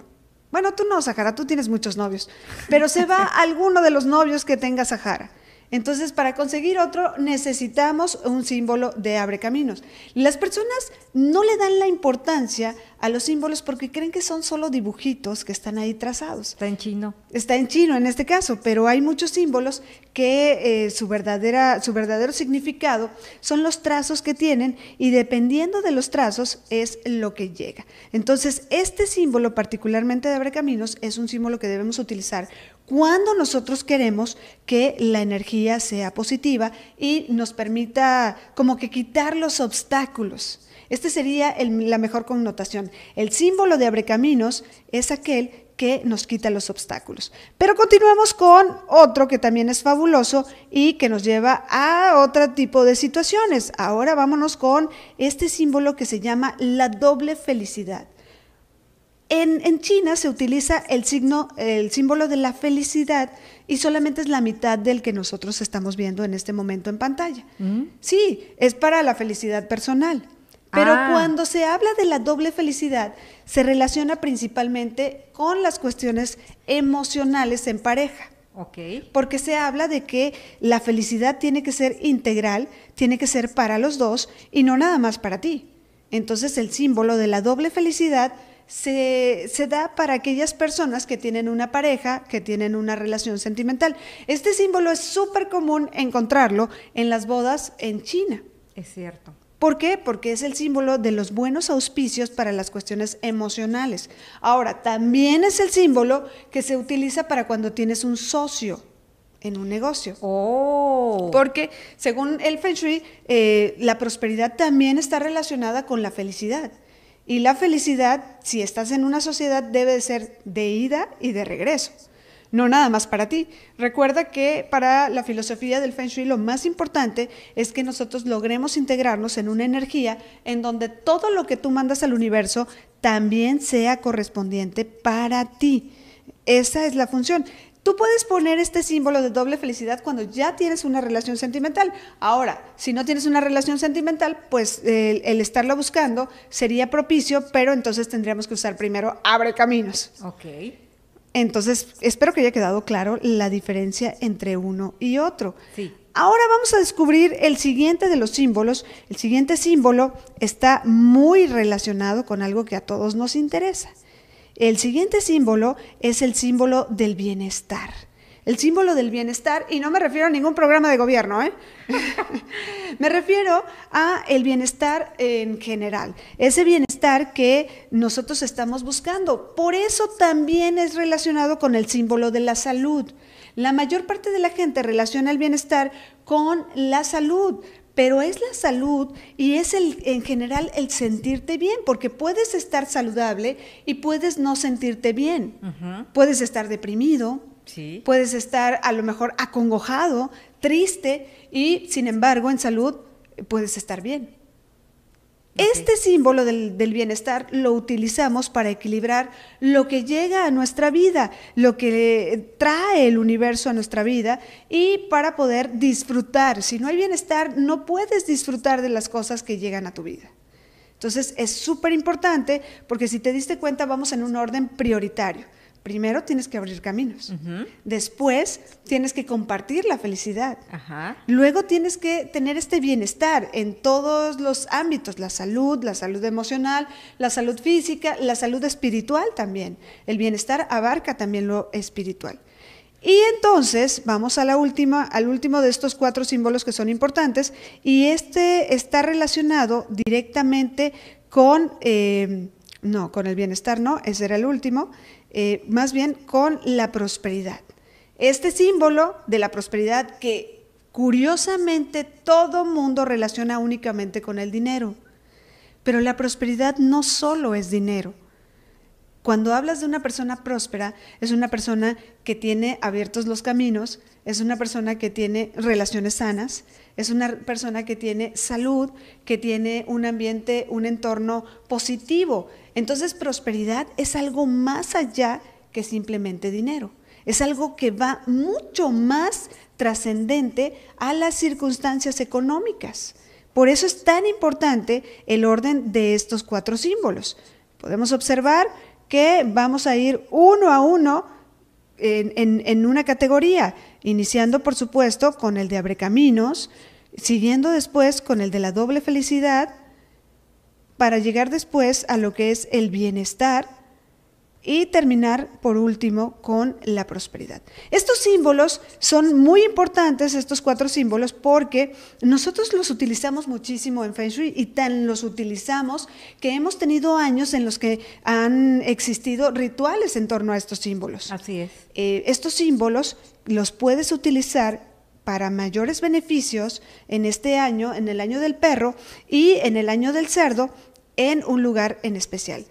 Bueno, tú no, Sahara, tú tienes muchos novios, pero se va alguno de los novios que tenga Sahara entonces, para conseguir otro necesitamos un símbolo de abre caminos. Las personas no le dan la importancia a los símbolos porque creen que son solo dibujitos que están ahí trazados. Está en chino. Está en chino en este caso, pero hay muchos símbolos que eh, su, verdadera, su verdadero significado son los trazos que tienen y dependiendo de los trazos es lo que llega. Entonces, este símbolo particularmente de abre caminos es un símbolo que debemos utilizar cuando nosotros queremos que la energía sea positiva y nos permita como que quitar los obstáculos. Este sería la mejor connotación. El símbolo de Abrecaminos es aquel que nos quita los obstáculos. Pero continuamos con otro que también es fabuloso y que nos lleva a otro tipo de situaciones. Ahora vámonos con este símbolo que se llama la doble felicidad. En, China se utiliza el signo, el símbolo de la felicidad y solamente es la mitad del que nosotros estamos viendo en este momento en pantalla. Mm. Sí, es para la felicidad personal. Pero ah. cuando se habla de la doble felicidad, se relaciona principalmente con las cuestiones emocionales en pareja. Porque se habla de que la felicidad tiene que ser integral, tiene que ser para los dos y no nada más para ti. Entonces el símbolo de la doble felicidad se, da para aquellas personas que tienen una pareja, que tienen una relación sentimental. Este símbolo es súper común encontrarlo en las bodas en China. Es cierto. ¿Por qué? Porque es el símbolo de los buenos auspicios para las cuestiones emocionales. Ahora, también es el símbolo que se utiliza para cuando tienes un socio en un negocio. Oh. Porque según el Feng Shui, eh, la prosperidad también está relacionada con la felicidad. Y la felicidad, si estás en una sociedad, debe ser de ida y de regreso, no nada más para ti. Recuerda que para la filosofía del Feng Shui lo más importante es que nosotros logremos integrarnos en una energía en donde todo lo que tú mandas al universo también sea correspondiente para ti. Esa es la función. Tú puedes poner este símbolo de doble felicidad cuando ya tienes una relación sentimental. Ahora, si no tienes una relación sentimental, pues el, estarlo buscando sería propicio, pero entonces tendríamos que usar primero abre caminos. Ok. Entonces, espero que haya quedado claro la diferencia entre uno y otro. Sí. Ahora vamos a descubrir el siguiente de los símbolos. El siguiente símbolo está muy relacionado con algo que a todos nos interesa. El siguiente símbolo es el símbolo del bienestar. El símbolo del bienestar, y no me refiero a ningún programa de gobierno, ¿eh? me refiero a el bienestar en general, ese bienestar que nosotros estamos buscando. Por eso también es relacionado con el símbolo de la salud. La mayor parte de la gente relaciona el bienestar con la salud, pero es la salud y es el, en general el sentirte bien, porque puedes estar saludable y puedes no sentirte bien. Puedes estar deprimido, sí. puedes estar a lo mejor acongojado, triste y sin embargo en salud eh, puedes estar bien. Este símbolo del, del, bienestar lo utilizamos para equilibrar lo que llega a nuestra vida, lo que trae el universo a nuestra vida y para poder disfrutar. Si no hay bienestar, no puedes disfrutar de las cosas que llegan a tu vida. Entonces es súper importante porque si te diste cuenta vamos en un orden prioritario primero tienes que abrir caminos, después tienes que compartir la felicidad, luego tienes que tener este bienestar en todos los ámbitos, la salud, la salud emocional, la salud física, la salud espiritual también. El bienestar abarca también lo espiritual. Y entonces vamos a la última, al último de estos cuatro símbolos que son importantes y este está relacionado directamente con, eh, no, con el bienestar, no, ese era el último, eh, más bien con la prosperidad. Este símbolo de la prosperidad que curiosamente todo mundo relaciona únicamente con el dinero. Pero la prosperidad no solo es dinero. Cuando hablas de una persona próspera, es una persona que tiene abiertos los caminos, es una persona que tiene relaciones sanas, es una persona que tiene salud, que tiene un ambiente, un entorno positivo. Entonces prosperidad es algo más allá que simplemente dinero. Es algo que va mucho más trascendente a las circunstancias económicas. Por eso es tan importante el orden de estos cuatro símbolos. Podemos observar que vamos a ir uno a uno en, una categoría, iniciando por supuesto con el de Abrecaminos, siguiendo después con el de la doble felicidad, para llegar después a lo que es el bienestar y terminar por último con la prosperidad. Estos símbolos son muy importantes, estos cuatro símbolos, porque nosotros los utilizamos muchísimo en Feng Shui y tan los utilizamos que hemos tenido años en los que han existido rituales en torno a estos símbolos. Así es. Eh, estos símbolos los puedes utilizar para mayores beneficios en este año, en el año del perro y en el año del cerdo, en un lugar en especial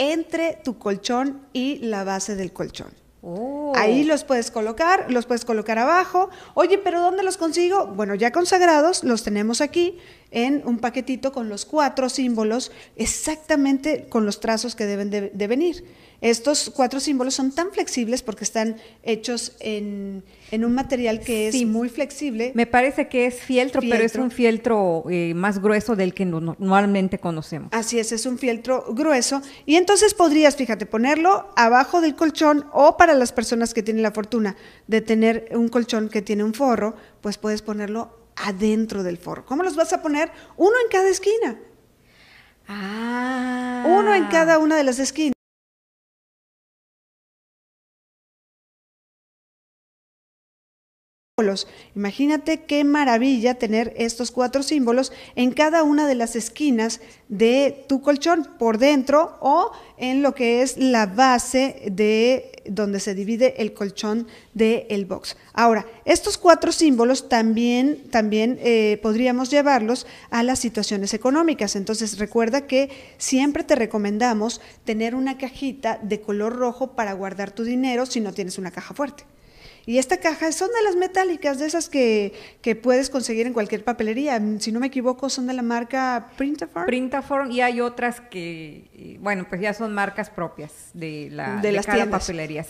entre tu colchón y la base del colchón. Oh. Ahí los puedes colocar, los puedes colocar abajo. Oye, pero ¿dónde los consigo? Bueno, ya consagrados, los tenemos aquí en un paquetito con los cuatro símbolos, exactamente con los trazos que deben de venir. Estos cuatro símbolos son tan flexibles porque están hechos en, un material que es muy flexible. Me parece que es fieltro, pero es un fieltro eh, más grueso del que normalmente conocemos. Así es, es un fieltro grueso. Y entonces podrías, fíjate, ponerlo abajo del colchón o para las personas que tienen la fortuna de tener un colchón que tiene un forro, pues puedes ponerlo adentro del forro. ¿Cómo los vas a poner? Uno en cada esquina. Ah. Uno en cada una de las esquinas. Imagínate qué maravilla tener estos cuatro símbolos en cada una de las esquinas de tu colchón, por dentro o en lo que es la base de donde se divide el colchón del box. Ahora, estos cuatro símbolos también, también eh, podríamos llevarlos a las situaciones económicas. Entonces, recuerda que siempre te recomendamos tener una cajita de color rojo para guardar tu dinero si no tienes una caja fuerte. Y esta caja son de las metálicas, de esas que, que puedes conseguir en cualquier papelería. Si no me equivoco, son de la marca Printaform. Printaform y hay otras que, eh, bueno, pues ya son marcas propias de, la, de, las cada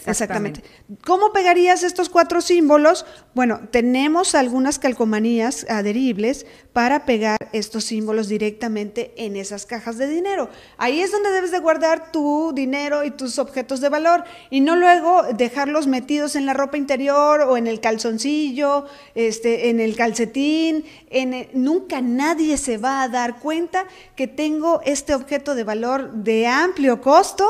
exactamente. ¿Cómo pegarías estos cuatro símbolos? Bueno, tenemos algunas calcomanías adheribles para pegar estos símbolos directamente en esas cajas de dinero. Ahí es donde debes de guardar tu dinero y tus objetos de valor y no luego dejarlos metidos en la ropa interior o en el calzoncillo, este, en el calcetín, en nunca nadie se va a dar cuenta que tengo este objeto de valor de amplio costo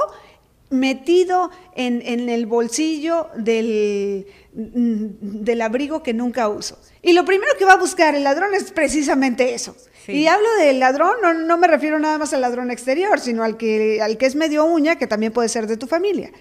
metido en, el bolsillo del, mm, del abrigo que nunca uso. Y lo primero que va a buscar el ladrón es precisamente eso. Y hablo del ladrón, no, no, me refiero nada más al ladrón exterior, sino al que, al que es medio uña, que también puede ser de tu familia.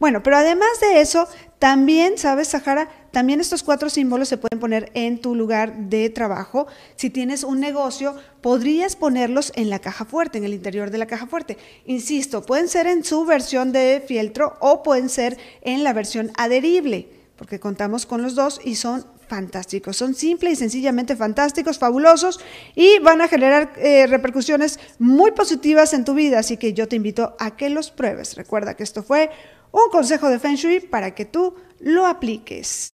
Bueno, pero además de eso, también, ¿sabes, Sahara? También estos cuatro símbolos se pueden poner en tu lugar de trabajo. Si tienes un negocio, podrías ponerlos en la caja fuerte, en el interior de la caja fuerte. Insisto, pueden ser en su versión de fieltro o pueden ser en la versión adherible, porque contamos con los dos y son fantásticos. Son simples y sencillamente fantásticos, fabulosos y van a generar eh, repercusiones muy positivas en tu vida. Así que yo te invito a que los pruebes. Recuerda que esto fue un consejo de Feng Shui para que tú lo apliques.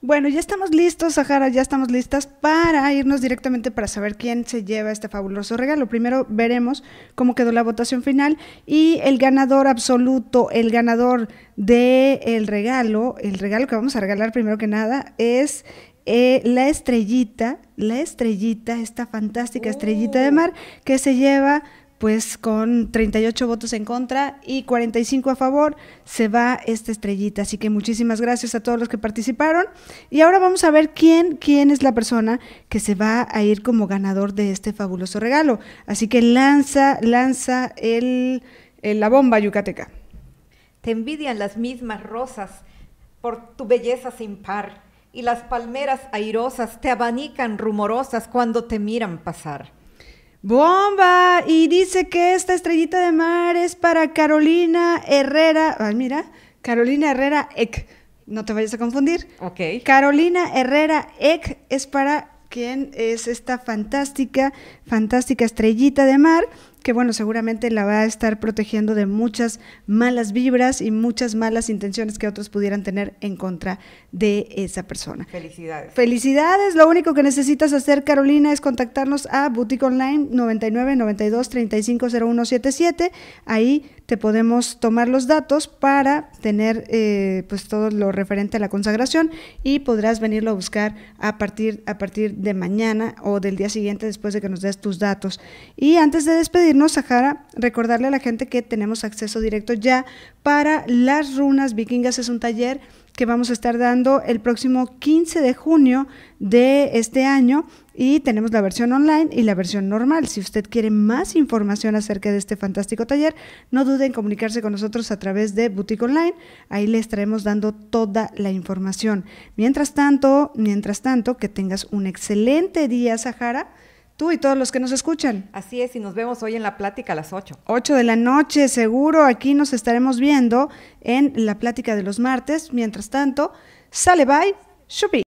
Bueno, ya estamos listos, Sahara, ya estamos listas para irnos directamente para saber quién se lleva este fabuloso regalo. Primero veremos cómo quedó la votación final y el ganador absoluto, el ganador del regalo, el regalo que vamos a regalar primero que nada es eh, la estrellita, la estrellita, esta fantástica estrellita de uh. mar que se lleva pues con 38 votos en contra y 45 a favor se va esta estrellita. Así que muchísimas gracias a todos los que participaron. Y ahora vamos a ver quién, quién es la persona que se va a ir como ganador de este fabuloso regalo. Así que lanza, lanza el, la bomba yucateca. Te envidian las mismas rosas por tu belleza sin par y las palmeras airosas te abanican rumorosas cuando te miran pasar ¡Bomba! Y dice que esta estrellita de mar es para Carolina Herrera. Ah, mira, Carolina Herrera Ek, No te vayas a confundir. Ok. Carolina Herrera Eck es para ¿quién es esta fantástica, fantástica estrellita de mar que bueno, seguramente la va a estar protegiendo de muchas malas vibras y muchas malas intenciones que otros pudieran tener en contra de esa persona. Felicidades. Felicidades. Lo único que necesitas hacer, Carolina, es contactarnos a Boutique Online 99 92 35 77 Ahí te podemos tomar los datos para tener eh, pues todo lo referente a la consagración y podrás venirlo a buscar a partir, a partir de mañana o del día siguiente después de que nos des tus datos. Y antes de despedirnos, no, Sahara, recordarle a la gente que tenemos acceso directo ya para las runas vikingas. Es un taller que vamos a estar dando el próximo 15 de junio de este año y tenemos la versión online y la versión normal. Si usted quiere más información acerca de este fantástico taller, no dude en comunicarse con nosotros a través de Boutique Online. Ahí le estaremos dando toda la información. Mientras tanto, mientras tanto, que tengas un excelente día, Sahara tú y todos los que nos escuchan. Así es, y nos vemos hoy en la plática a las 8. 8 de la noche, seguro, aquí nos estaremos viendo en la plática de los martes. Mientras tanto, sale bye, shupi.